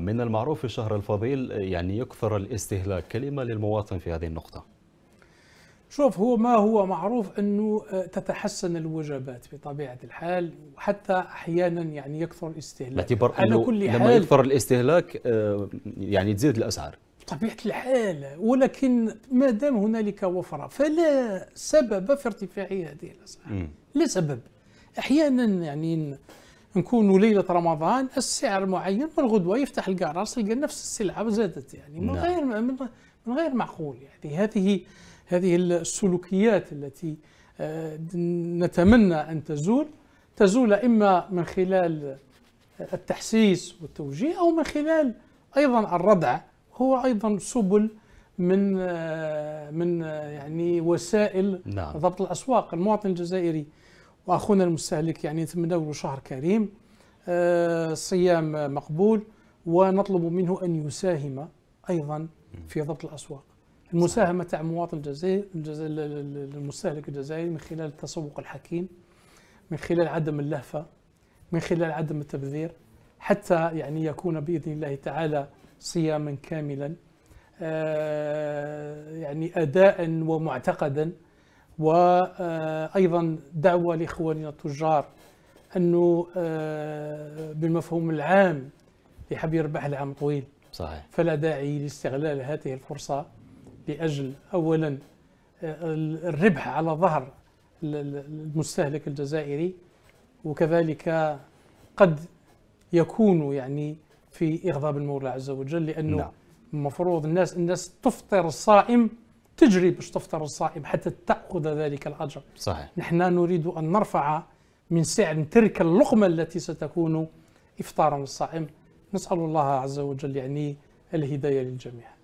من المعروف في الشهر الفضيل يعني يكثر الاستهلاك كلمة للمواطن في هذه النقطة شوف هو ما هو معروف أنه آه، تتحسن الوجبات بطبيعة الحال وحتى أحيانا يعني يكثر الاستهلاك باعتبار أنه كل لما حال يكثر الاستهلاك آه، يعني تزيد الأسعار بطبيعة الحال ولكن ما دام هنالك وفرة فلا سبب في ارتفاع هذه الأسعار لا سبب أحيانا يعني نكون ليله رمضان السعر معين والغدوه يفتح الكراس تلقى نفس السلعه وزادت يعني نعم. من غير من غير معقول يعني هذه هذه السلوكيات التي آه، نتمنى ان تزول تزول اما من خلال التحسيس والتوجيه او من خلال ايضا الردع هو ايضا سبل من آه، من آه، يعني وسائل نعم. ضبط الاسواق المواطن الجزائري واخونا المستهلك يعني له شهر كريم آه، صيام مقبول ونطلب منه ان يساهم ايضا في ضبط الاسواق المساهمه تاع مواطن الجزائر المستهلك الجزائري من خلال التسوق الحكيم من خلال عدم اللهفه من خلال عدم التبذير حتى يعني يكون باذن الله تعالى صياما كاملا آه، يعني اداء ومعتقدا وايضا دعوه لاخواننا التجار انه آه، بالمفهوم العام يحب يربح العام طويل صحيح فلا داعي لاستغلال هذه الفرصه لاجل اولا آه، الربح على ظهر المستهلك الجزائري وكذلك قد يكون يعني في اغضاب المولى عز وجل لانه المفروض نعم. الناس الناس تفطر الصائم تجري باش تفطر الصائم حتى تاخذ ذلك الاجر صحيح نحن نريد ان نرفع من سعر تلك اللقمه التي ستكون افطارا للصائم نسال الله عز وجل يعني الهدايه للجميع